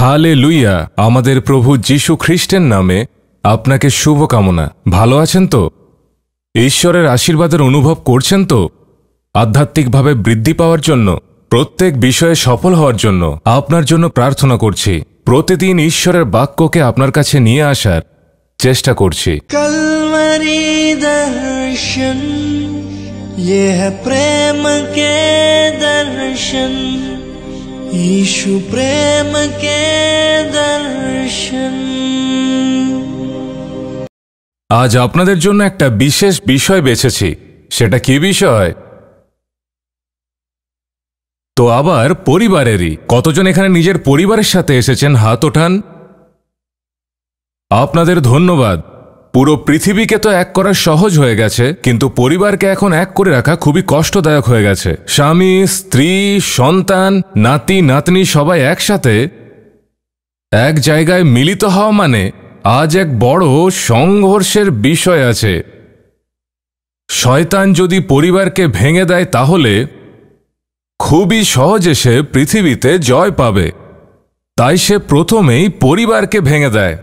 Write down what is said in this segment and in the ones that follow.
হালে লুইয়া আমাদের প্রভু যীশু খ্রিস্টের নামে আপনাকে শুভকামনা ভালো আছেন তো ঈশ্বরের আশীর্বাদের অনুভব করছেন তো আধ্যাত্মিকভাবে বৃদ্ধি পাওয়ার জন্য প্রত্যেক বিষয়ে সফল হওয়ার জন্য আপনার জন্য প্রার্থনা করছি প্রতিদিন ঈশ্বরের বাক্যকে আপনার কাছে নিয়ে আসার চেষ্টা করছি প্রেম কে দর্শন ईशु प्रेम के दर्शन আজ আপনাদের জন্য একটা বিশেষ বিষয় বেছেছি সেটা কি বিষয় তো আবার পরিবারেরই কতজন এখানে নিজের পরিবারের সাথে এসেছেন হাত ওঠান আপনাদের ধন্যবাদ পুরো পৃথিবীকে তো এক করা সহজ হয়ে গেছে কিন্তু পরিবারকে এখন এক করে রাখা খুবই কষ্টদায়ক হয়ে গেছে স্বামী স্ত্রী সন্তান নাতি নাতনি সবাই একসাথে এক জায়গায় মিলিত হওয়া মানে আজ এক বড় সংঘর্ষের বিষয় আছে শয়তান যদি পরিবারকে ভেঙে দেয় তাহলে খুবই সহজে সে পৃথিবীতে জয় পাবে তাই সে প্রথমেই পরিবারকে ভেঙে দেয়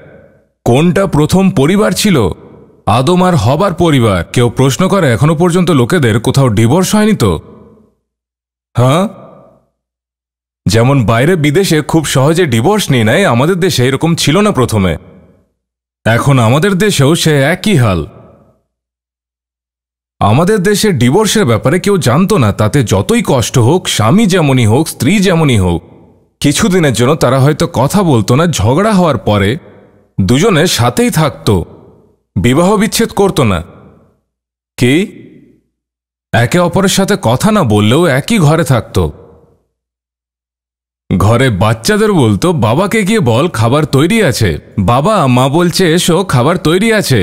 কোনটা প্রথম পরিবার ছিল আদম আর হবার পরিবার কেউ প্রশ্ন করে এখনো পর্যন্ত লোকেদের কোথাও ডিভোর্স হয়নি তো হ্যাঁ যেমন বাইরে বিদেশে খুব সহজে ডিভোর্স নিয়ে নেয় আমাদের দেশে এরকম ছিল না প্রথমে এখন আমাদের দেশেও সে একই হাল আমাদের দেশে ডিভোর্সের ব্যাপারে কেউ জানতো না তাতে যতই কষ্ট হোক স্বামী যেমনই হোক স্ত্রী যেমনই হোক কিছুদিনের জন্য তারা হয়তো কথা বলতো না ঝগড়া হওয়ার পরে দুজনে সাথেই থাকত বিবাহ বিচ্ছেদ করত না কে একে অপরের সাথে কথা না বললেও একই ঘরে থাকত ঘরে বাচ্চাদের বলতো বাবাকে গিয়ে বল খাবার তৈরি আছে বাবা মা বলছে এসো খাবার তৈরি আছে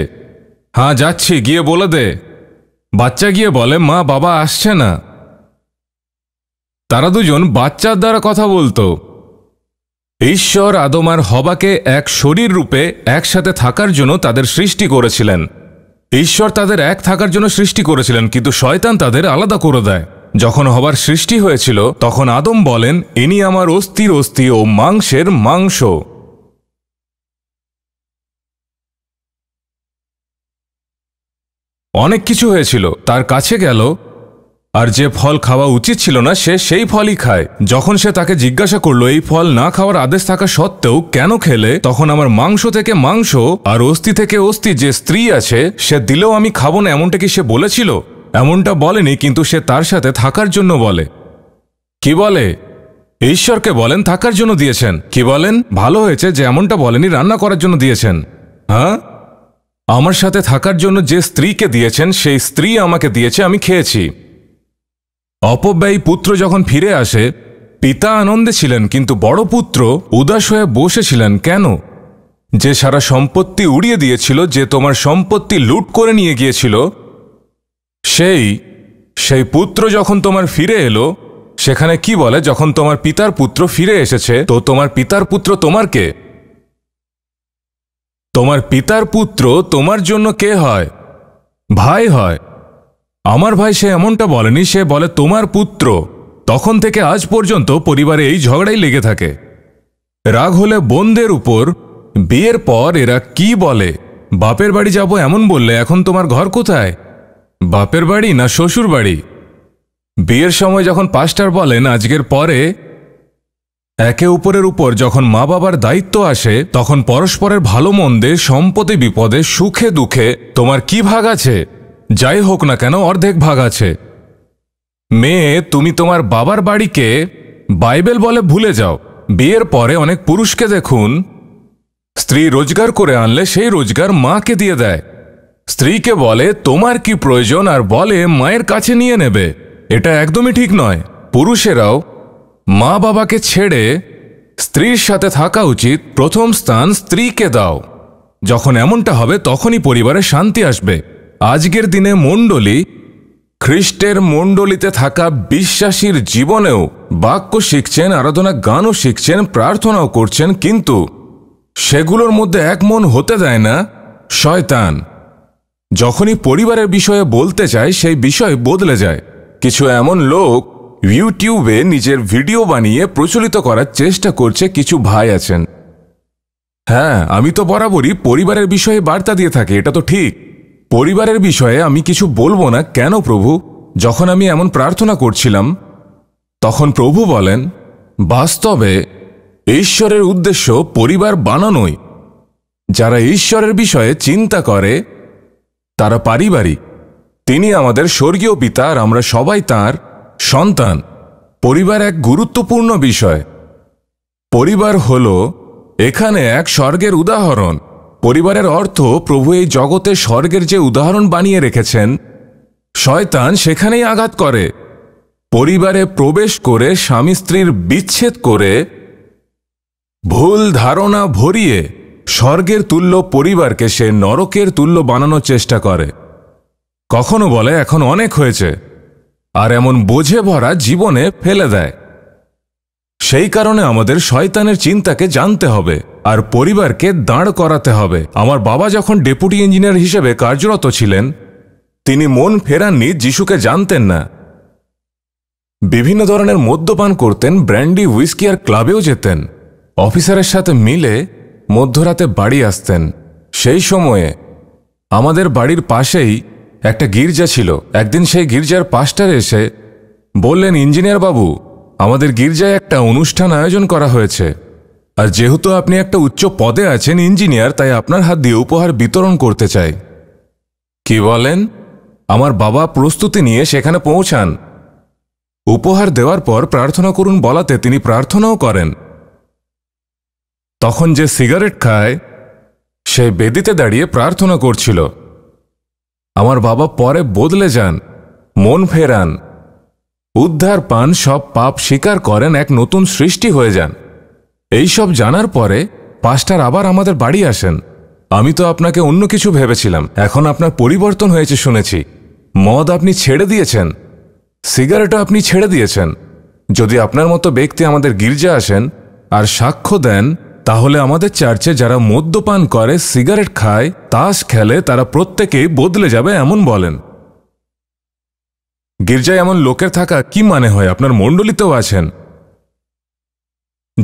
হ্যাঁ যাচ্ছি গিয়ে বলে দে বাচ্চা গিয়ে বলে মা বাবা আসছে না তারা দুজন বাচ্চার দ্বারা কথা বলতো ঈশ্বর আদম আর হবাকে এক শরীর রূপে একসাথে থাকার জন্য তাদের সৃষ্টি করেছিলেন ঈশ্বর তাদের এক থাকার জন্য সৃষ্টি করেছিলেন কিন্তু শয়তান তাদের আলাদা করে দেয় যখন হবার সৃষ্টি হয়েছিল তখন আদম বলেন ইনি আমার অস্থির অস্থি ও মাংসের মাংস অনেক কিছু হয়েছিল তার কাছে গেল আর যে ফল খাওয়া উচিত ছিল না সে সেই ফলই খায় যখন সে তাকে জিজ্ঞাসা করলো এই ফল না খাওয়ার আদেশ থাকা সত্ত্বেও কেন খেলে তখন আমার মাংস থেকে মাংস আর অস্থি থেকে অস্থি যে স্ত্রী আছে সে দিলেও আমি খাবো না এমনটা কি সে বলেছিল এমনটা বলেনি কিন্তু সে তার সাথে থাকার জন্য বলে কি বলে ঈশ্বরকে বলেন থাকার জন্য দিয়েছেন কি বলেন ভালো হয়েছে যে এমনটা বলেনি রান্না করার জন্য দিয়েছেন হ্যাঁ আমার সাথে থাকার জন্য যে স্ত্রীকে দিয়েছেন সেই স্ত্রী আমাকে দিয়েছে আমি খেয়েছি অপব্যয়ী পুত্র যখন ফিরে আসে পিতা আনন্দে ছিলেন কিন্তু বড় পুত্র উদাস হয়ে বসেছিলেন কেন যে সারা সম্পত্তি উড়িয়ে দিয়েছিল যে তোমার সম্পত্তি লুট করে নিয়ে গিয়েছিল সেই সেই পুত্র যখন তোমার ফিরে এলো সেখানে কি বলে যখন তোমার পিতার পুত্র ফিরে এসেছে তো তোমার পিতার পুত্র তোমার কে তোমার পিতার পুত্র তোমার জন্য কে হয় ভাই হয় আমার ভাই সে এমনটা বলেনি সে বলে তোমার পুত্র তখন থেকে আজ পর্যন্ত পরিবারে এই ঝগড়াই লেগে থাকে রাগ হলে বোনদের উপর বিয়ের পর এরা কি বলে বাপের বাড়ি যাব এমন বললে এখন তোমার ঘর কোথায় বাপের বাড়ি না শ্বশুর বাড়ি বিয়ের সময় যখন পাস্টার বলেন আজকের পরে একে উপরের উপর যখন মা বাবার দায়িত্ব আসে তখন পরস্পরের ভালো মন্দে সম্পদে বিপদে সুখে দুঃখে তোমার কি ভাগ আছে যাই হোক না কেন অর্ধেক ভাগ আছে মেয়ে তুমি তোমার বাবার বাড়িকে বাইবেল বলে ভুলে যাও বিয়ের পরে অনেক পুরুষকে দেখুন স্ত্রী রোজগার করে আনলে সেই রোজগার মাকে দিয়ে দেয় স্ত্রীকে বলে তোমার কি প্রয়োজন আর বলে মায়ের কাছে নিয়ে নেবে এটা একদমই ঠিক নয় পুরুষেরাও মা বাবাকে ছেড়ে স্ত্রীর সাথে থাকা উচিত প্রথম স্থান স্ত্রীকে দাও যখন এমনটা হবে তখনই পরিবারে শান্তি আসবে আজকের দিনে মণ্ডলী খ্রিস্টের মণ্ডলীতে থাকা বিশ্বাসীর জীবনেও বাক্য শিখছেন আরাধনা গানও শিখছেন প্রার্থনাও করছেন কিন্তু সেগুলোর মধ্যে এক মন হতে দেয় না শয়তান যখনই পরিবারের বিষয়ে বলতে চায় সেই বিষয় বদলে যায় কিছু এমন লোক ইউটিউবে নিজের ভিডিও বানিয়ে প্রচলিত করার চেষ্টা করছে কিছু ভাই আছেন হ্যাঁ আমি তো বরাবরই পরিবারের বিষয়ে বার্তা দিয়ে থাকি এটা তো ঠিক পরিবারের বিষয়ে আমি কিছু বলবো না কেন প্রভু যখন আমি এমন প্রার্থনা করছিলাম তখন প্রভু বলেন বাস্তবে ঈশ্বরের উদ্দেশ্য পরিবার বানানোই যারা ঈশ্বরের বিষয়ে চিন্তা করে তারা পারিবারিক তিনি আমাদের স্বর্গীয় পিতা আর আমরা সবাই তার সন্তান পরিবার এক গুরুত্বপূর্ণ বিষয় পরিবার হল এখানে এক স্বর্গের উদাহরণ পরিবারের অর্থ প্রভু এই জগতে স্বর্গের যে উদাহরণ বানিয়ে রেখেছেন শয়তান সেখানেই আঘাত করে পরিবারে প্রবেশ করে স্বামী স্ত্রীর বিচ্ছেদ করে ভুল ধারণা ভরিয়ে স্বর্গের তুল্য পরিবারকে সে নরকের তুল্য বানানোর চেষ্টা করে কখনো বলে এখন অনেক হয়েছে আর এমন বোঝে ভরা জীবনে ফেলে দেয় সেই কারণে আমাদের শয়তানের চিন্তাকে জানতে হবে আর পরিবারকে দাঁড় করাতে হবে আমার বাবা যখন ডেপুটি ইঞ্জিনিয়ার হিসেবে কার্যরত ছিলেন তিনি মন ফেরাননি যিশুকে জানতেন না বিভিন্ন ধরনের মদ্যপান করতেন ব্র্যান্ডি উইস্কি আর ক্লাবেও যেতেন অফিসারের সাথে মিলে মধ্যরাতে বাড়ি আসতেন সেই সময়ে আমাদের বাড়ির পাশেই একটা গির্জা ছিল একদিন সেই গির্জার পাস্টার এসে বললেন ইঞ্জিনিয়ার বাবু আমাদের গির্জায় একটা অনুষ্ঠান আয়োজন করা হয়েছে আর যেহেতু আপনি একটা উচ্চ পদে আছেন ইঞ্জিনিয়ার তাই আপনার হাত দিয়ে উপহার বিতরণ করতে চাই কি বলেন আমার বাবা প্রস্তুতি নিয়ে সেখানে পৌঁছান উপহার দেওয়ার পর প্রার্থনা করুন বলাতে তিনি প্রার্থনাও করেন তখন যে সিগারেট খায় সে বেদিতে দাঁড়িয়ে প্রার্থনা করছিল আমার বাবা পরে বদলে যান মন ফেরান উদ্ধার পান সব পাপ স্বীকার করেন এক নতুন সৃষ্টি হয়ে যান এইসব জানার পরে পাস্টার আবার আমাদের বাড়ি আসেন আমি তো আপনাকে অন্য কিছু ভেবেছিলাম এখন আপনার পরিবর্তন হয়েছে শুনেছি মদ আপনি ছেড়ে দিয়েছেন সিগারেটও আপনি ছেড়ে দিয়েছেন যদি আপনার মতো ব্যক্তি আমাদের গির্জা আসেন আর সাক্ষ্য দেন তাহলে আমাদের চার্চে যারা মদ্যপান করে সিগারেট খায় তাস খেলে তারা প্রত্যেকেই বদলে যাবে এমন বলেন গির্জায় এমন লোকের থাকা কি মানে হয় আপনার মণ্ডলিতেও আছেন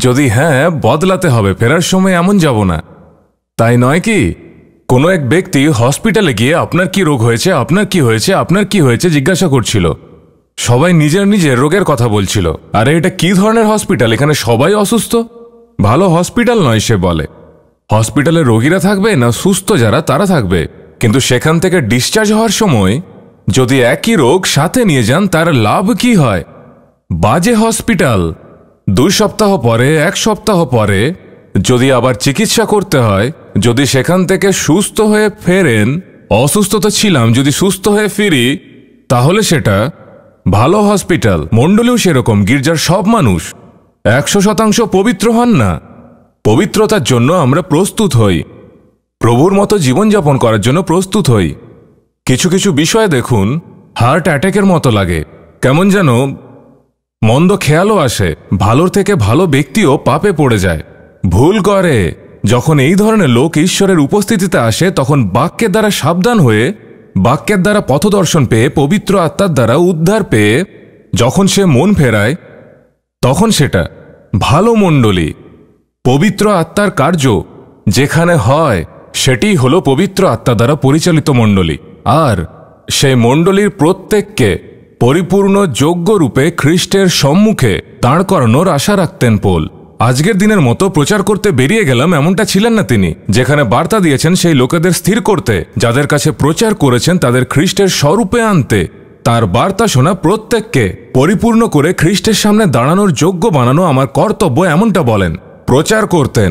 যদি হ্যাঁ বদলাতে হবে ফেরার সময় এমন যাব না তাই নয় কি কোনো এক ব্যক্তি হসপিটালে গিয়ে আপনার কি রোগ হয়েছে আপনার কি হয়েছে আপনার কি হয়েছে জিজ্ঞাসা করছিল সবাই নিজের নিজের রোগের কথা বলছিল আরে এটা কি ধরনের হসপিটাল এখানে সবাই অসুস্থ ভালো হসপিটাল নয় সে বলে হসপিটালে রোগীরা থাকবে না সুস্থ যারা তারা থাকবে কিন্তু সেখান থেকে ডিসচার্জ হওয়ার সময় যদি একই রোগ সাথে নিয়ে যান তার লাভ কি হয় বাজে হসপিটাল দুই সপ্তাহ পরে এক সপ্তাহ পরে যদি আবার চিকিৎসা করতে হয় যদি সেখান থেকে সুস্থ হয়ে ফেরেন অসুস্থ তো ছিলাম যদি সুস্থ হয়ে ফিরি তাহলে সেটা ভালো হসপিটাল মণ্ডলেও সেরকম গির্জার সব মানুষ একশো শতাংশ পবিত্র হন না পবিত্রতার জন্য আমরা প্রস্তুত হই প্রভুর মতো জীবনযাপন করার জন্য প্রস্তুত হই কিছু কিছু বিষয় দেখুন হার্ট অ্যাট্যাকের মতো লাগে কেমন যেন মন্দ খেয়ালও আসে ভালোর থেকে ভালো ব্যক্তিও পাপে পড়ে যায় ভুল করে যখন এই ধরনের লোক ঈশ্বরের উপস্থিতিতে আসে তখন বাক্যের দ্বারা সাবধান হয়ে বাক্যের দ্বারা পথদর্শন পেয়ে পবিত্র আত্মার দ্বারা উদ্ধার পেয়ে যখন সে মন ফেরায় তখন সেটা ভালো মণ্ডলী পবিত্র আত্মার কার্য যেখানে হয় সেটি হলো পবিত্র আত্মা দ্বারা পরিচালিত মণ্ডলী আর সেই মণ্ডলীর প্রত্যেককে পরিপূর্ণ যোগ্যরূপে খ্রিস্টের সম্মুখে দাঁড় করানোর আশা রাখতেন পোল আজকের দিনের মতো প্রচার করতে বেরিয়ে গেলাম এমনটা ছিলেন না তিনি যেখানে বার্তা দিয়েছেন সেই লোকেদের স্থির করতে যাদের কাছে প্রচার করেছেন তাদের খ্রিস্টের স্বরূপে আনতে তার বার্তা শোনা প্রত্যেককে পরিপূর্ণ করে খ্রিস্টের সামনে দাঁড়ানোর যোগ্য বানানো আমার কর্তব্য এমনটা বলেন প্রচার করতেন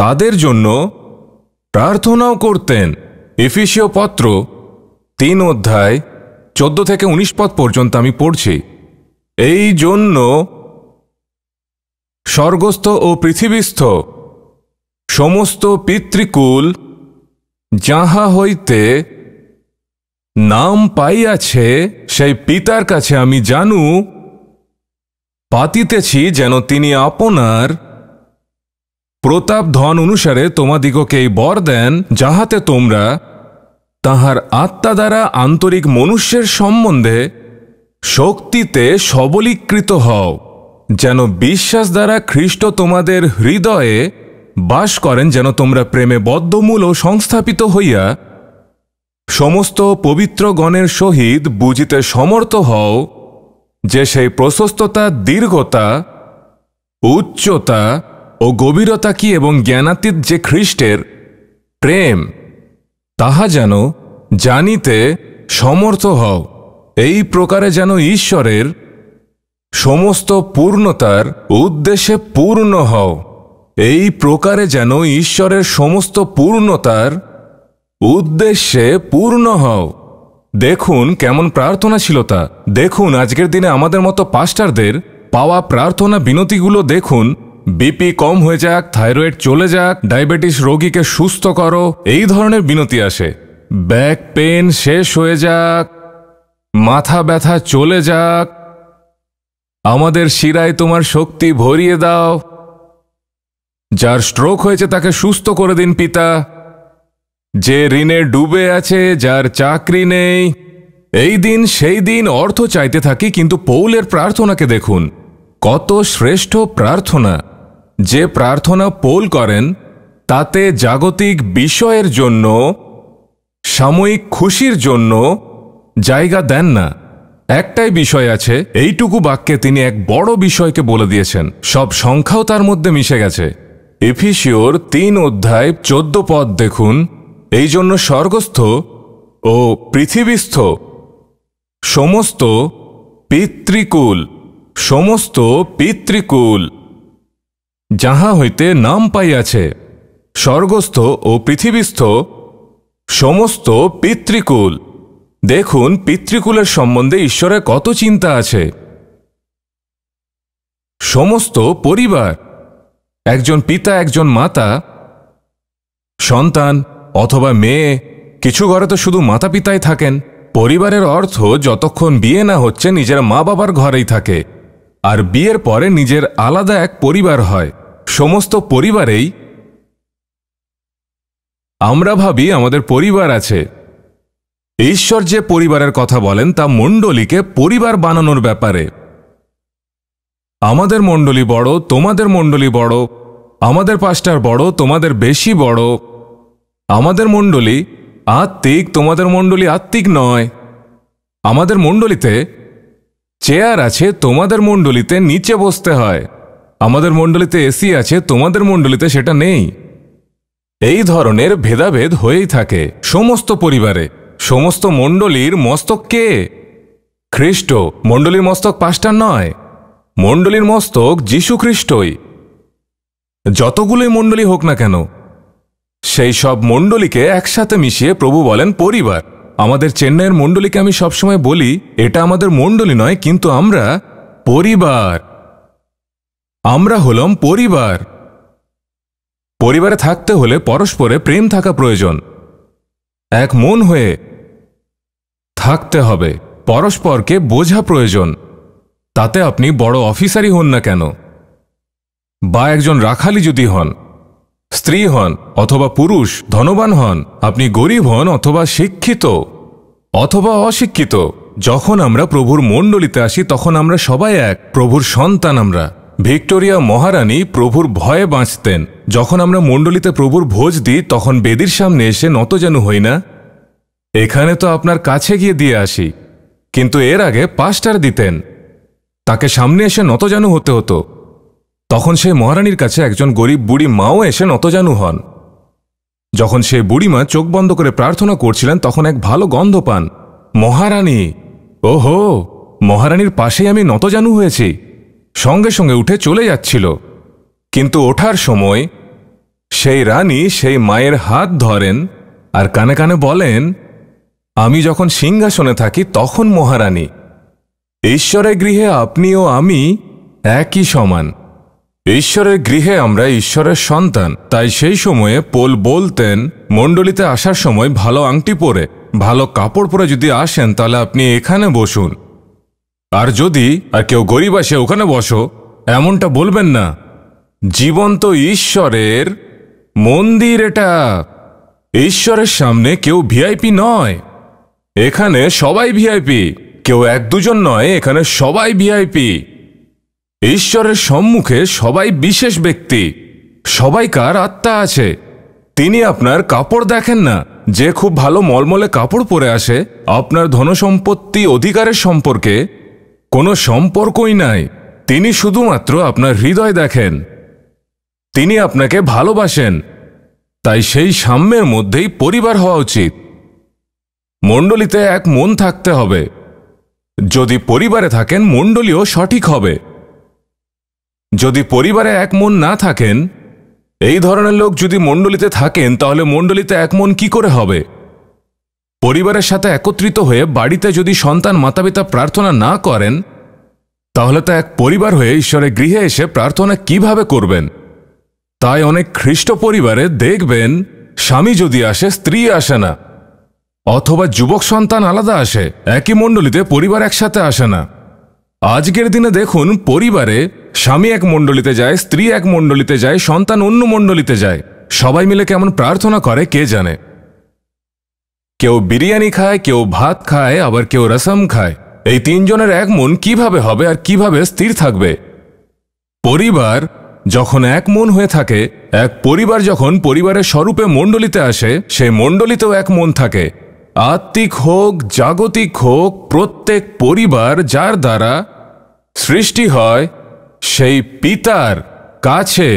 তাদের জন্য প্রার্থনাও করতেন এফিসীয় পত্র তিন অধ্যায় চোদ্দ থেকে উনিশ পদ পর্যন্ত আমি পড়ছি এই জন্য স্বর্গস্থ ও পৃথিবীস্থ সমস্ত পিতৃকুল যাহা হইতে নাম পাইয়াছে সেই পিতার কাছে আমি জানু পাতিতেছি যেন তিনি আপনার প্রতাপ ধন অনুসারে তোমাদিগকে এই বর দেন যাহাতে তোমরা তাহার আত্মা দ্বারা আন্তরিক মনুষ্যের সম্বন্ধে শক্তিতে সবলীকৃত হও যেন বিশ্বাস দ্বারা খ্রিস্ট তোমাদের হৃদয়ে বাস করেন যেন তোমরা প্রেমে বদ্ধমূল ও সংস্থাপিত হইয়া সমস্ত পবিত্রগণের সহিত বুঝিতে সমর্থ হও যে সেই প্রশস্ততা দীর্ঘতা উচ্চতা ও গভীরতা কি এবং জ্ঞানাতীত যে খ্রিস্টের প্রেম তাহা যেন জানিতে সমর্থ হও এই প্রকারে যেন ঈশ্বরের সমস্ত পূর্ণতার উদ্দেশ্যে পূর্ণ হও এই প্রকারে যেন ঈশ্বরের সমস্ত পূর্ণতার উদ্দেশ্যে পূর্ণ হও দেখুন কেমন প্রার্থনা ছিল তা দেখুন আজকের দিনে আমাদের মতো পাস্টারদের পাওয়া প্রার্থনা বিনতিগুলো দেখুন বিপি কম হয়ে যাক থাইরয়েড চলে যাক ডায়াবেটিস রোগীকে সুস্থ করো এই ধরনের বিনতি আসে ব্যাক পেন শেষ হয়ে যাক মাথা ব্যথা চলে যাক আমাদের শিরায় তোমার শক্তি ভরিয়ে দাও যার স্ট্রোক হয়েছে তাকে সুস্থ করে দিন পিতা যে ঋণে ডুবে আছে যার চাকরি নেই এই দিন সেই দিন অর্থ চাইতে থাকি কিন্তু পৌলের প্রার্থনাকে দেখুন কত শ্রেষ্ঠ প্রার্থনা যে প্রার্থনা পোল করেন তাতে জাগতিক বিষয়ের জন্য সাময়িক খুশির জন্য জায়গা দেন না একটাই বিষয় আছে এইটুকু বাক্যে তিনি এক বড় বিষয়কে বলে দিয়েছেন সব সংখ্যাও তার মধ্যে মিশে গেছে এফিসিওর তিন অধ্যায় চোদ্দ পদ দেখুন এই জন্য স্বর্গস্থ ও পৃথিবীস্থ সমস্ত পিতৃকুল সমস্ত পিতৃকুল যাহা হইতে নাম পাইয়াছে স্বর্গস্থ ও পৃথিবীস্থ সমস্ত পিতৃকুল দেখুন পিতৃকুলের সম্বন্ধে ঈশ্বরের কত চিন্তা আছে সমস্ত পরিবার একজন পিতা একজন মাতা সন্তান অথবা মেয়ে কিছু ঘরে তো শুধু মাতা পিতাই থাকেন পরিবারের অর্থ যতক্ষণ বিয়ে না হচ্ছে নিজের মা বাবার ঘরেই থাকে আর বিয়ের পরে নিজের আলাদা এক পরিবার হয় সমস্ত পরিবারেই আমরা ভাবি আমাদের পরিবার আছে ঈশ্বর যে পরিবারের কথা বলেন তা মণ্ডলীকে পরিবার বানানোর ব্যাপারে আমাদের মণ্ডলী বড় তোমাদের মণ্ডলী বড় আমাদের পাশটার বড় তোমাদের বেশি বড় আমাদের মণ্ডলী আত্মিক তোমাদের মণ্ডলী আত্মিক নয় আমাদের মণ্ডলীতে চেয়ার আছে তোমাদের মণ্ডলীতে নিচে বসতে হয় আমাদের মণ্ডলীতে এসি আছে তোমাদের মণ্ডলীতে সেটা নেই এই ধরনের ভেদাভেদ হয়েই থাকে সমস্ত পরিবারে সমস্ত মণ্ডলীর মস্তক কে খ্রিস্ট মণ্ডলীর মস্তক পাঁচটা নয় মণ্ডলীর মস্তক যীশু খ্রিস্টই যতগুলোই মণ্ডলী হোক না কেন সেই সব মণ্ডলীকে একসাথে মিশিয়ে প্রভু বলেন পরিবার আমাদের চেন্নাইয়ের মণ্ডলীকে আমি সবসময় বলি এটা আমাদের মণ্ডলী নয় কিন্তু আমরা পরিবার আমরা হলাম পরিবার পরিবারে থাকতে হলে পরস্পরে প্রেম থাকা প্রয়োজন এক মন হয়ে থাকতে হবে পরস্পরকে বোঝা প্রয়োজন তাতে আপনি বড় অফিসারই হন না কেন বা একজন রাখালি যদি হন স্ত্রী হন অথবা পুরুষ ধনবান হন আপনি গরিব হন অথবা শিক্ষিত অথবা অশিক্ষিত যখন আমরা প্রভুর মণ্ডলিতে আসি তখন আমরা সবাই এক প্রভুর সন্তান আমরা ভিক্টোরিয়া মহারানী প্রভুর ভয়ে বাঁচতেন যখন আমরা মণ্ডলিতে প্রভুর ভোজ দিই তখন বেদির সামনে এসে নত যেন হই না এখানে তো আপনার কাছে গিয়ে দিয়ে আসি কিন্তু এর আগে পাস্টার দিতেন তাকে সামনে এসে নতজানু হতে হতো তখন সেই মহারানীর কাছে একজন গরিব বুড়ি মাও এসে নতজানু হন যখন সেই বুড়িমা চোখ বন্ধ করে প্রার্থনা করছিলেন তখন এক ভালো গন্ধ পান মহারানী ওহো মহারানীর পাশেই আমি নতজানু হয়েছি সঙ্গে সঙ্গে উঠে চলে যাচ্ছিল কিন্তু ওঠার সময় সেই রানী সেই মায়ের হাত ধরেন আর কানে কানে বলেন আমি যখন সিংহাসনে থাকি তখন মহারানী ঈশ্বরের গৃহে আপনি ও আমি একই সমান ঈশ্বরের গৃহে আমরা ঈশ্বরের সন্তান তাই সেই সময়ে পোল বলতেন মণ্ডলিতে আসার সময় ভালো আংটি পরে ভালো কাপড় পরে যদি আসেন তাহলে আপনি এখানে বসুন আর যদি আর কেউ গরিব আসে ওখানে বসো এমনটা বলবেন না জীবন্ত ঈশ্বরের মন্দির এটা ঈশ্বরের সামনে কেউ ভিআইপি নয় এখানে সবাই ভিআইপি কেউ এক দুজন নয় এখানে সবাই ভিআইপি ঈশ্বরের সম্মুখে সবাই বিশেষ ব্যক্তি সবাইকার আত্মা আছে তিনি আপনার কাপড় দেখেন না যে খুব ভালো মলমলে কাপড় পরে আসে আপনার ধনসম্পত্তি অধিকারের সম্পর্কে কোনো সম্পর্কই নাই তিনি শুধুমাত্র আপনার হৃদয় দেখেন তিনি আপনাকে ভালোবাসেন তাই সেই সাম্যের মধ্যেই পরিবার হওয়া উচিত মণ্ডলীতে এক মন থাকতে হবে যদি পরিবারে থাকেন মণ্ডলীও সঠিক হবে যদি পরিবারে এক মন না থাকেন এই ধরনের লোক যদি মণ্ডলীতে থাকেন তাহলে মণ্ডলীতে এক মন কি করে হবে পরিবারের সাথে একত্রিত হয়ে বাড়িতে যদি সন্তান মাতাপিতা প্রার্থনা না করেন তাহলে তা এক পরিবার হয়ে ঈশ্বরের গৃহে এসে প্রার্থনা কিভাবে করবেন তাই অনেক খ্রিস্ট পরিবারে দেখবেন স্বামী যদি আসে স্ত্রী আসে না অথবা যুবক সন্তান আলাদা আসে একই মণ্ডলীতে পরিবার একসাথে আসে না আজকের দিনে দেখুন পরিবারে স্বামী এক মণ্ডলীতে যায় স্ত্রী এক মণ্ডলীতে যায় সন্তান অন্য মণ্ডলীতে যায় সবাই মিলে কেমন প্রার্থনা করে কে জানে কেউ বিরিয়ানি খায় কেউ ভাত খায় আবার কেউ রসম খায় এই তিনজনের এক মন কিভাবে হবে আর কিভাবে স্থির থাকবে পরিবার যখন এক মন হয়ে থাকে এক পরিবার যখন পরিবারের স্বরূপে মণ্ডলিতে আসে সে মণ্ডলিতেও এক মন থাকে আত্মিক হোক জাগতিক হোক প্রত্যেক পরিবার যার দ্বারা সৃষ্টি হয় সেই পিতার কাছে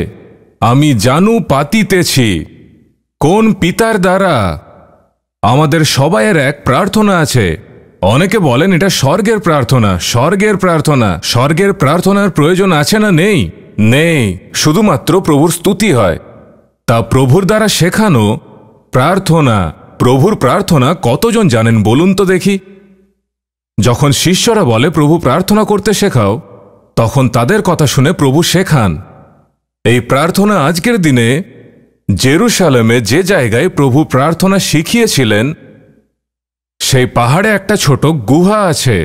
আমি জানু পাতিতেছি কোন পিতার দ্বারা আমাদের সবাইয়ের এক প্রার্থনা আছে অনেকে বলেন এটা স্বর্গের প্রার্থনা স্বর্গের প্রার্থনা স্বর্গের প্রার্থনার প্রয়োজন আছে না নেই নেই শুধুমাত্র প্রভুর স্তুতি হয় তা প্রভুর দ্বারা শেখানো প্রার্থনা প্রভুর প্রার্থনা কতজন জানেন বলুন তো দেখি যখন শিষ্যরা বলে প্রভু প্রার্থনা করতে শেখাও তখন তাদের কথা শুনে প্রভু শেখান এই প্রার্থনা আজকের দিনে জেরুসালেমে যে জায়গায় প্রভু প্রার্থনা শিখিয়েছিলেন সেই পাহাড়ে একটা ছোট গুহা আছে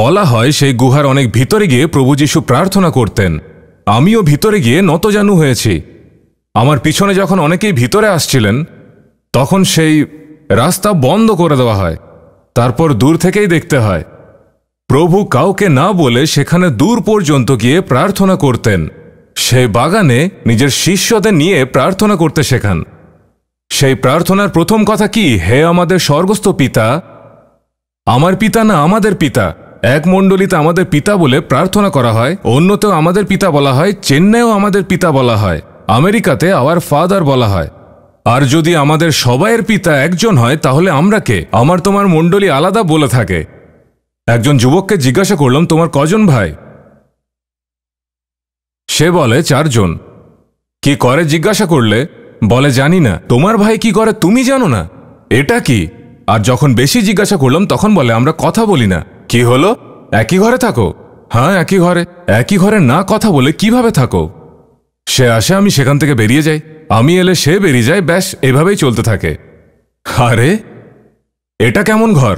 বলা হয় সেই গুহার অনেক ভিতরে গিয়ে প্রভু যিশু প্রার্থনা করতেন আমিও ভিতরে গিয়ে নতজানু হয়েছি আমার পিছনে যখন অনেকেই ভিতরে আসছিলেন তখন সেই রাস্তা বন্ধ করে দেওয়া হয় তারপর দূর থেকেই দেখতে হয় প্রভু কাউকে না বলে সেখানে দূর পর্যন্ত গিয়ে প্রার্থনা করতেন সেই বাগানে নিজের শিষ্যদের নিয়ে প্রার্থনা করতে শেখান সেই প্রার্থনার প্রথম কথা কি হে আমাদের স্বর্গস্থ পিতা আমার পিতা না আমাদের পিতা এক মণ্ডলীতে আমাদের পিতা বলে প্রার্থনা করা হয় অন্যতেও আমাদের পিতা বলা হয় চেন্নাইও আমাদের পিতা বলা হয় আমেরিকাতে আওয়ার ফাদার বলা হয় আর যদি আমাদের সবাইয়ের পিতা একজন হয় তাহলে আমরা কে আমার তোমার মণ্ডলী আলাদা বলে থাকে একজন যুবককে জিজ্ঞাসা করলাম তোমার কজন ভাই সে বলে চারজন কি করে জিজ্ঞাসা করলে বলে জানি না তোমার ভাই কি করে তুমি জানো না এটা কি আর যখন বেশি জিজ্ঞাসা করলাম তখন বলে আমরা কথা বলি না কি হলো একই ঘরে থাকো হ্যাঁ একই ঘরে একই ঘরে না কথা বলে কিভাবে থাকো সে আসে আমি সেখান থেকে বেরিয়ে যাই আমি এলে সে বেরিয়ে যায় ব্যাস এভাবেই চলতে থাকে আরে এটা কেমন ঘর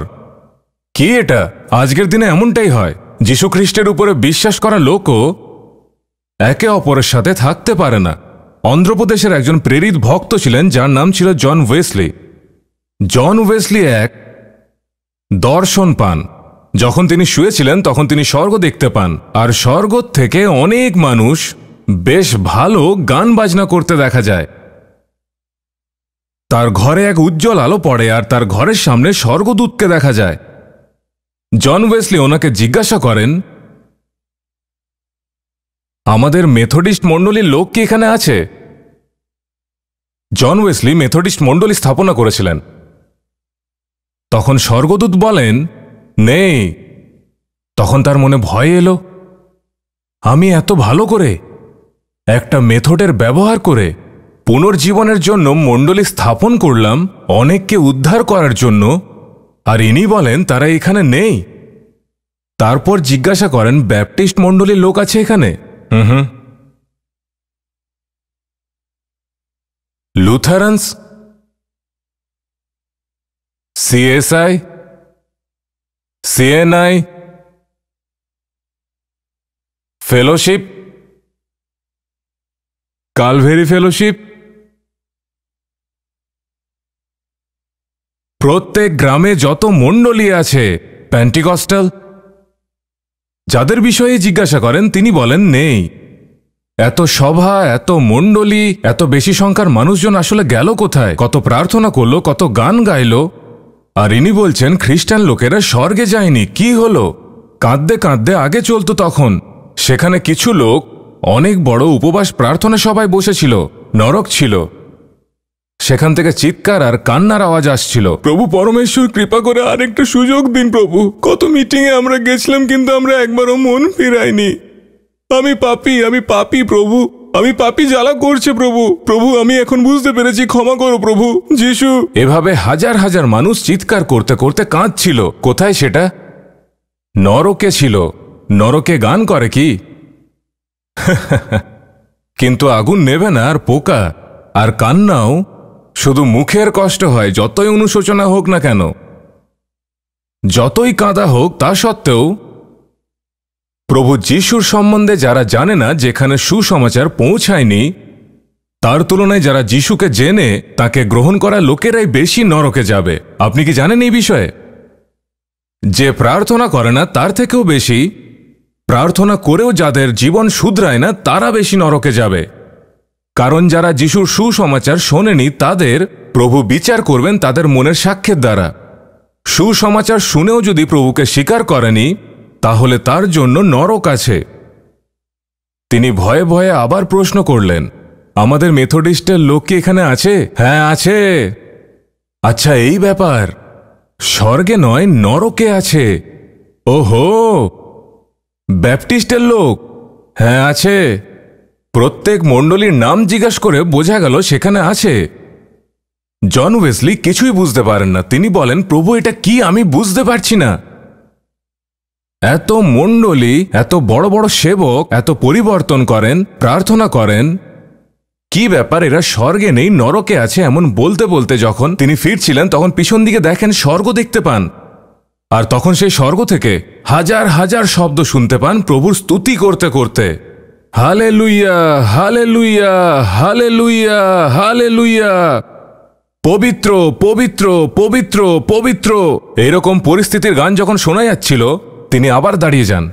কি এটা আজকের দিনে এমনটাই হয় যীশুখ্রিস্টের উপরে বিশ্বাস করা লোকও একে অপরের সাথে থাকতে পারে না অন্ধ্রপ্রদেশের একজন প্রেরিত ভক্ত ছিলেন যার নাম ছিল জন ওয়েসলি জন ওয়েসলি এক দর্শন পান যখন তিনি শুয়েছিলেন তখন তিনি স্বর্গ দেখতে পান আর স্বর্গ থেকে অনেক মানুষ বেশ ভালো গান বাজনা করতে দেখা যায় তার ঘরে এক উজ্জ্বল আলো পড়ে আর তার ঘরের সামনে স্বর্গদূতকে দেখা যায় জন ওয়েসলি ওনাকে জিজ্ঞাসা করেন আমাদের মেথডিস্ট মণ্ডলীর লোক কি এখানে আছে জন ওয়েসলি মেথডিস্ট মণ্ডলী স্থাপনা করেছিলেন তখন স্বর্গদূত বলেন নেই তখন তার মনে ভয় এলো আমি এত ভালো করে একটা মেথডের ব্যবহার করে পুনর্জীবনের জন্য মণ্ডলী স্থাপন করলাম অনেককে উদ্ধার করার জন্য আর ইনি বলেন তারা এখানে নেই তারপর জিজ্ঞাসা করেন ব্যাপটিস্ট মণ্ডলীর লোক আছে এখানে Mm-hmm. Lutherans? CSI? CNI? Fellowship? Calvary Fellowship? প্রত্যেক গ্রামে যত মণ্ডলী আছে প্যান্টিকস্টাল যাদের বিষয়ে জিজ্ঞাসা করেন তিনি বলেন নেই এত সভা এত মণ্ডলী এত বেশি সংখ্যার মানুষজন আসলে গেল কোথায় কত প্রার্থনা করলো কত গান গাইল আর ইনি বলছেন খ্রিস্টান লোকেরা স্বর্গে যায়নি কি হলো কাঁদতে কাঁদতে আগে চলতো তখন সেখানে কিছু লোক অনেক বড় উপবাস প্রার্থনা সবাই বসেছিল নরক ছিল সেখান থেকে চিৎকার আর কান্নার আওয়াজ আসছিল প্রভু পরমেশ্বর কৃপা করে আরেকটা সুযোগ দিন প্রভু কত মিটিংয়ে আমরা গেছিলাম কিন্তু আমরা একবারও মন ফিরাইনি আমি পাপি আমি পাপি প্রভু আমি পাপি জ্বালা করছে প্রভু প্রভু আমি এখন বুঝতে পেরেছি ক্ষমা করো প্রভু যিশু এভাবে হাজার হাজার মানুষ চিৎকার করতে করতে কাঁদছিল কোথায় সেটা নরকে ছিল নরকে গান করে কি কিন্তু আগুন নেবে না আর পোকা আর কান্নাও শুধু মুখের কষ্ট হয় যতই অনুশোচনা হোক না কেন যতই কাঁদা হোক তা সত্ত্বেও প্রভু যিশুর সম্বন্ধে যারা জানে না যেখানে সুসমাচার পৌঁছায়নি তার তুলনায় যারা যিশুকে জেনে তাকে গ্রহণ করা লোকেরাই বেশি নরকে যাবে আপনি কি জানেন এই বিষয়ে যে প্রার্থনা করে না তার থেকেও বেশি প্রার্থনা করেও যাদের জীবন শুধরায় না তারা বেশি নরকে যাবে কারণ যারা যিশুর সুসমাচার শোনেনি তাদের প্রভু বিচার করবেন তাদের মনের সাক্ষ্যের দ্বারা সুসমাচার শুনেও যদি প্রভুকে স্বীকার করেনি তাহলে তার জন্য নরক আছে তিনি ভয়ে ভয়ে আবার প্রশ্ন করলেন আমাদের মেথোডিস্টের লোক কি এখানে আছে হ্যাঁ আছে আচ্ছা এই ব্যাপার স্বর্গে নয় নরকে আছে ওহো ব্যাপটিস্টের লোক হ্যাঁ আছে প্রত্যেক মণ্ডলীর নাম জিজ্ঞাস করে বোঝা গেল সেখানে আছে জন ওয়েসলি কিছুই বুঝতে পারেন না তিনি বলেন প্রভু এটা কি আমি বুঝতে পারছি না এত মণ্ডলী এত বড় বড় সেবক এত পরিবর্তন করেন প্রার্থনা করেন কি ব্যাপার এরা স্বর্গে নেই নরকে আছে এমন বলতে বলতে যখন তিনি ফিরছিলেন তখন পিছন দিকে দেখেন স্বর্গ দেখতে পান আর তখন সেই স্বর্গ থেকে হাজার হাজার শব্দ শুনতে পান প্রভুর স্তুতি করতে করতে হালে লুইয়া হালে লুইয়া হালে লুইয়া হালে লুইয়া পবিত্র পবিত্র পবিত্র পবিত্র এরকম পরিস্থিতির গান যখন শোনা যাচ্ছিল তিনি আবার দাঁড়িয়ে যান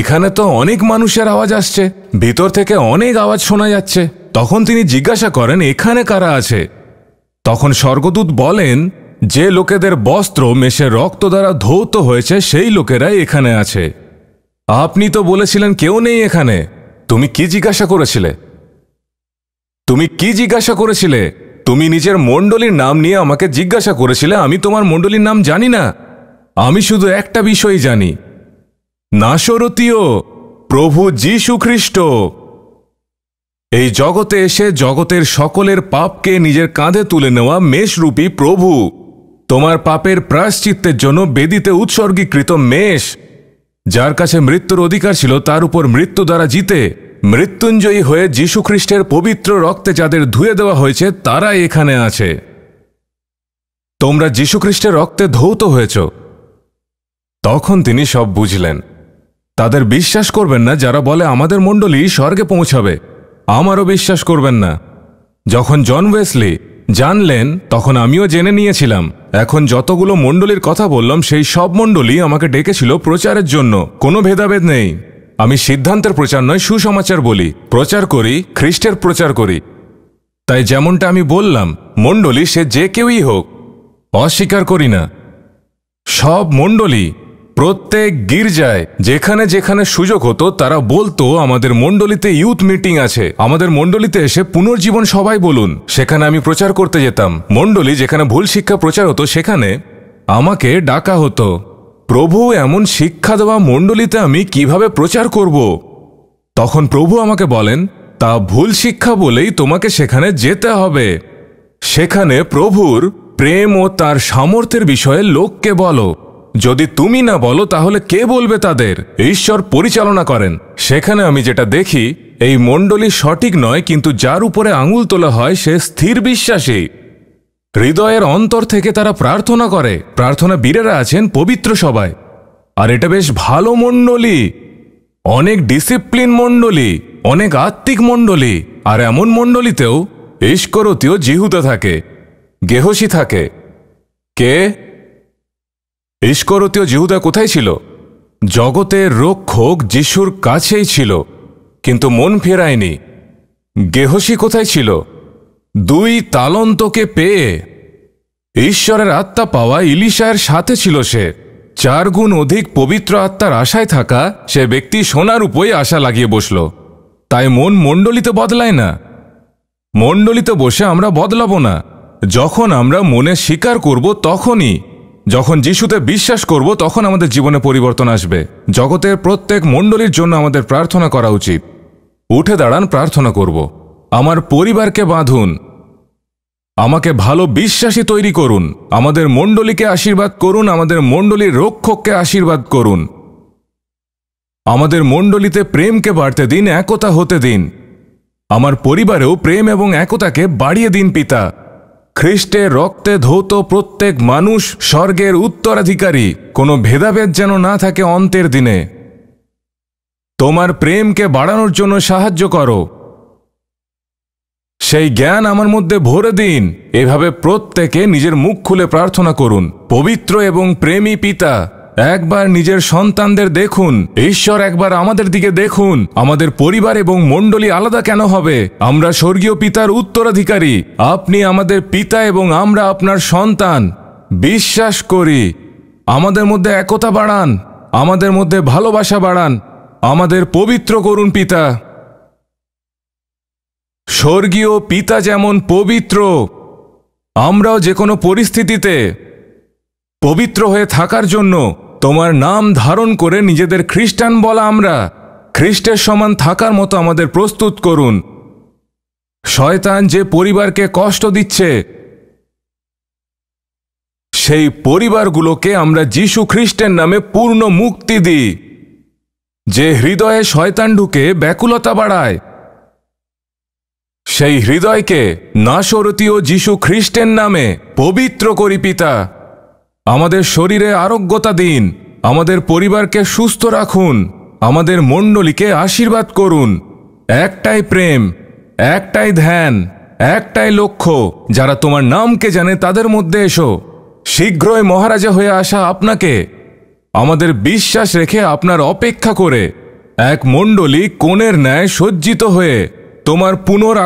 এখানে তো অনেক মানুষের আওয়াজ আসছে ভিতর থেকে অনেক আওয়াজ শোনা যাচ্ছে তখন তিনি জিজ্ঞাসা করেন এখানে কারা আছে তখন স্বর্গদূত বলেন যে লোকেদের বস্ত্র মেশে রক্ত দ্বারা ধৌত হয়েছে সেই লোকেরাই এখানে আছে আপনি তো বলেছিলেন কেউ নেই এখানে তুমি কি জিজ্ঞাসা করেছিলে তুমি কি জিজ্ঞাসা করেছিলে তুমি নিজের মণ্ডলীর নাম নিয়ে আমাকে জিজ্ঞাসা করেছিলে আমি তোমার মণ্ডলীর নাম জানি না আমি শুধু একটা বিষয় জানি নাসরতীয় প্রভু যীশু খ্রিস্ট এই জগতে এসে জগতের সকলের পাপকে নিজের কাঁধে তুলে নেওয়া মেষরূপী প্রভু তোমার পাপের প্রায়শ্চিত্তের জন্য বেদিতে উৎসর্গীকৃত মেষ যার কাছে মৃত্যুর অধিকার ছিল তার উপর মৃত্যু দ্বারা জিতে মৃত্যুঞ্জয়ী হয়ে যীশুখ্রিস্টের পবিত্র রক্তে যাদের ধুয়ে দেওয়া হয়েছে তারা এখানে আছে তোমরা যীশুখ্রিস্টের রক্তে ধৌত হয়েছ তখন তিনি সব বুঝলেন তাদের বিশ্বাস করবেন না যারা বলে আমাদের মণ্ডলী স্বর্গে পৌঁছাবে আমারও বিশ্বাস করবেন না যখন জন ওয়েসলি জানলেন তখন আমিও জেনে নিয়েছিলাম এখন যতগুলো মণ্ডলীর কথা বললাম সেই সব মণ্ডলী আমাকে ডেকেছিল প্রচারের জন্য কোনো ভেদাভেদ নেই আমি সিদ্ধান্তের প্রচার নয় সুসমাচার বলি প্রচার করি খ্রিস্টের প্রচার করি তাই যেমনটা আমি বললাম মণ্ডলী সে যে কেউই হোক অস্বীকার করি না সব মণ্ডলী প্রত্যেক গির্জায় যেখানে যেখানে সুযোগ হতো তারা বলতো আমাদের মণ্ডলিতে ইউথ মিটিং আছে আমাদের মণ্ডলিতে এসে পুনর্জীবন সবাই বলুন সেখানে আমি প্রচার করতে যেতাম মণ্ডলী যেখানে ভুল শিক্ষা প্রচার হতো সেখানে আমাকে ডাকা হতো প্রভু এমন শিক্ষা দেওয়া মণ্ডলিতে আমি কিভাবে প্রচার করব তখন প্রভু আমাকে বলেন তা ভুল শিক্ষা বলেই তোমাকে সেখানে যেতে হবে সেখানে প্রভুর প্রেম ও তার সামর্থ্যের বিষয়ে লোককে বলো যদি তুমি না বলো তাহলে কে বলবে তাদের ঈশ্বর পরিচালনা করেন সেখানে আমি যেটা দেখি এই মণ্ডলী সঠিক নয় কিন্তু যার উপরে আঙুল তোলা হয় সে স্থির বিশ্বাসী হৃদয়ের অন্তর থেকে তারা প্রার্থনা করে প্রার্থনা বীরেরা আছেন পবিত্র সবাই আর এটা বেশ ভালো মণ্ডলী অনেক ডিসিপ্লিন মণ্ডলী অনেক আত্মিক মণ্ডলী আর এমন মণ্ডলীতেও ঈশ্বরতীয় জিহুতে থাকে গেহসী থাকে কে ইস্করতীয় জিহুদা কোথায় ছিল জগতের রক্ষক যিশুর কাছেই ছিল কিন্তু মন ফেরায়নি গেহসী কোথায় ছিল দুই তালন্তকে পেয়ে ঈশ্বরের আত্মা পাওয়া ইলিশায়ের সাথে ছিল সে চার গুণ অধিক পবিত্র আত্মার আশায় থাকা সে ব্যক্তি সোনার উপরে আশা লাগিয়ে বসল তাই মন মণ্ডলিতে বদলায় না মণ্ডলিতে বসে আমরা বদলাব না যখন আমরা মনে স্বীকার করব তখনই যখন যিশুতে বিশ্বাস করব তখন আমাদের জীবনে পরিবর্তন আসবে জগতের প্রত্যেক মণ্ডলীর জন্য আমাদের প্রার্থনা করা উচিত উঠে দাঁড়ান প্রার্থনা করব আমার পরিবারকে বাঁধুন আমাকে ভালো বিশ্বাসী তৈরি করুন আমাদের মণ্ডলীকে আশীর্বাদ করুন আমাদের মণ্ডলীর রক্ষককে আশীর্বাদ করুন আমাদের মণ্ডলীতে প্রেমকে বাড়তে দিন একতা হতে দিন আমার পরিবারেও প্রেম এবং একতাকে বাড়িয়ে দিন পিতা খ্রিস্টের রক্তে ধৌত প্রত্যেক মানুষ স্বর্গের উত্তরাধিকারী কোনো ভেদাভেদ যেন না থাকে অন্তের দিনে তোমার প্রেমকে বাড়ানোর জন্য সাহায্য করো সেই জ্ঞান আমার মধ্যে ভরে দিন এভাবে প্রত্যেকে নিজের মুখ খুলে প্রার্থনা করুন পবিত্র এবং প্রেমী পিতা একবার নিজের সন্তানদের দেখুন ঈশ্বর একবার আমাদের দিকে দেখুন আমাদের পরিবার এবং মণ্ডলী আলাদা কেন হবে আমরা স্বর্গীয় পিতার উত্তরাধিকারী আপনি আমাদের পিতা এবং আমরা আপনার সন্তান বিশ্বাস করি আমাদের মধ্যে একতা বাড়ান আমাদের মধ্যে ভালোবাসা বাড়ান আমাদের পবিত্র করুন পিতা স্বর্গীয় পিতা যেমন পবিত্র আমরাও যে কোনো পরিস্থিতিতে পবিত্র হয়ে থাকার জন্য তোমার নাম ধারণ করে নিজেদের খ্রিস্টান বলা আমরা খ্রিস্টের সমান থাকার মতো আমাদের প্রস্তুত করুন শয়তান যে পরিবারকে কষ্ট দিচ্ছে সেই পরিবারগুলোকে আমরা যিশু খ্রিস্টের নামে পূর্ণ মুক্তি দিই যে হৃদয়ে শয়তান ঢুকে ব্যাকুলতা বাড়ায় সেই হৃদয়কে নাশরতীয় যিশু খ্রিস্টের নামে পবিত্র করি পিতা আমাদের শরীরে আরোগ্যতা দিন আমাদের পরিবারকে সুস্থ রাখুন আমাদের মণ্ডলীকে আশীর্বাদ করুন একটাই প্রেম একটাই ধ্যান একটাই লক্ষ্য যারা তোমার নামকে জানে তাদের মধ্যে এসো শীঘ্রই মহারাজা হয়ে আসা আপনাকে আমাদের বিশ্বাস রেখে আপনার অপেক্ষা করে এক মণ্ডলী কোণের ন্যায় সজ্জিত হয়ে তোমার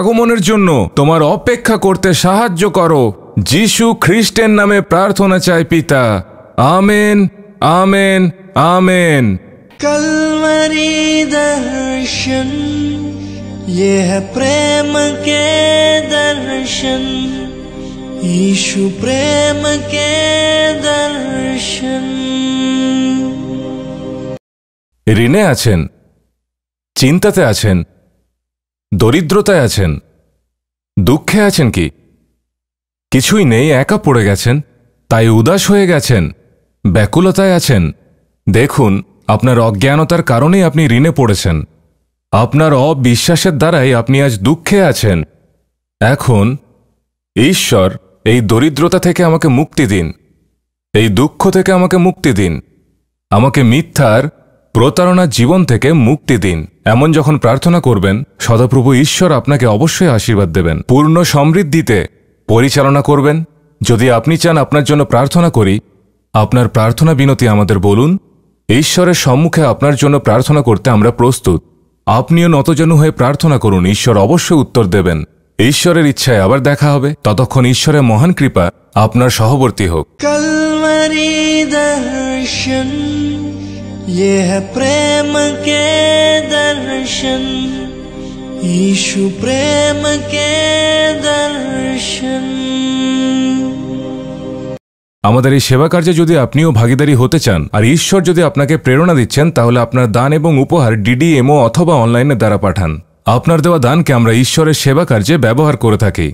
আগমনের জন্য তোমার অপেক্ষা করতে সাহায্য করো যিশু খ্রিস্টের নামে প্রার্থনা চাই পিতা আমেন আমেন আমেন कलवरी দর্শন ইয়ে প্রেম কে দর্শন ইশু প্রেম কে দর্শন ঋণে আছেন চিন্তাতে আছেন দরিদ্রতায় আছেন দুঃখে আছেন কি কিছুই নেই একা পড়ে গেছেন তাই উদাস হয়ে গেছেন ব্যাকুলতায় আছেন দেখুন আপনার অজ্ঞানতার কারণেই আপনি ঋণে পড়েছেন আপনার অবিশ্বাসের দ্বারাই আপনি আজ দুঃখে আছেন এখন ঈশ্বর এই দরিদ্রতা থেকে আমাকে মুক্তি দিন এই দুঃখ থেকে আমাকে মুক্তি দিন আমাকে মিথ্যার প্রতারণার জীবন থেকে মুক্তি দিন এমন যখন প্রার্থনা করবেন সদাপ্রভু ঈশ্বর আপনাকে অবশ্যই আশীর্বাদ দেবেন পূর্ণ সমৃদ্ধিতে পরিচালনা করবেন যদি আপনি চান আপনার জন্য প্রার্থনা করি আপনার প্রার্থনা বিনতি আমাদের বলুন ঈশ্বরের সম্মুখে আপনার জন্য প্রার্থনা করতে আমরা প্রস্তুত আপনিও নতজনু হয়ে প্রার্থনা করুন ঈশ্বর অবশ্যই উত্তর দেবেন ঈশ্বরের ইচ্ছায় আবার দেখা হবে ততক্ষণ ঈশ্বরের মহান কৃপা আপনার সহবর্তী হোক প্রেম কে দর্শন ईशु प्रेम के दर्शन আমাদের এই সেবা কার্যে যদি আপনিও ভাগিদারী হতে চান আর ঈশ্বর যদি আপনাকে প্রেরণা দিচ্ছেন তাহলে আপনার দান এবং উপহার ডিডিএমও অথবা অনলাইনের দ্বারা পাঠান আপনার দেওয়া দানকে আমরা ঈশ্বরের সেবা কার্যে ব্যবহার করে থাকি